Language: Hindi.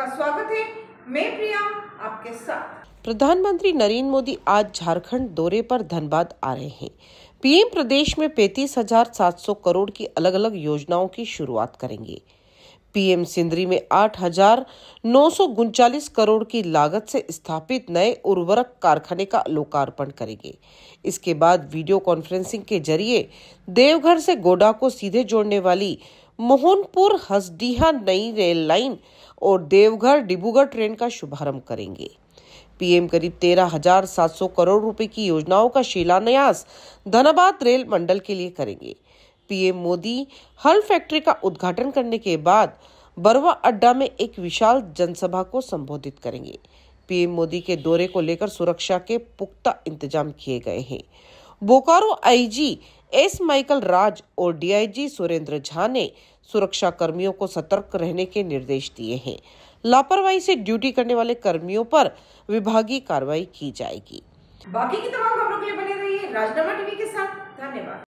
आपका स्वागत है मैं प्रिया आपके साथ प्रधानमंत्री नरेंद्र मोदी आज झारखंड दौरे पर धनबाद आ रहे हैं पीएम प्रदेश में पैंतीस हजार सात सौ करोड़ की अलग अलग योजनाओं की शुरुआत करेंगे पीएम सिंदरी में आठ हजार नौ सौ उनचालीस करोड़ की लागत से स्थापित नए उर्वरक कारखाने का लोकार्पण करेंगे इसके बाद वीडियो कॉन्फ्रेंसिंग के जरिए देवघर से गोडा को सीधे जोड़ने वाली मोहनपुर हसडीहा नई रेल लाइन और देवघर डिब्रूगढ़ ट्रेन का शुभारंभ करेंगे पीएम करीब तेरह हजार सात सौ करोड़ रुपए की योजनाओं का शिलान्यास धनबाद रेल मंडल के लिए करेंगे पीएम मोदी हल फैक्ट्री का उद्घाटन करने के बाद बरवा अड्डा में एक विशाल जनसभा को संबोधित करेंगे पीएम मोदी के दौरे को लेकर सुरक्षा के पुख्ता इंतजाम किए गए हैं Bokaro IG S Michael Raj और डीआईजी सुरेंद्र झा ने सुरक्षा कर्मियों को सतर्क रहने के निर्देश दिए हैं लापरवाही से ड्यूटी करने वाले कर्मियों पर विभागीय कार्रवाई की जाएगी बाकी की तमाम खबरों के लिए बने रहिए राजनामा टीवी के साथ धन्यवाद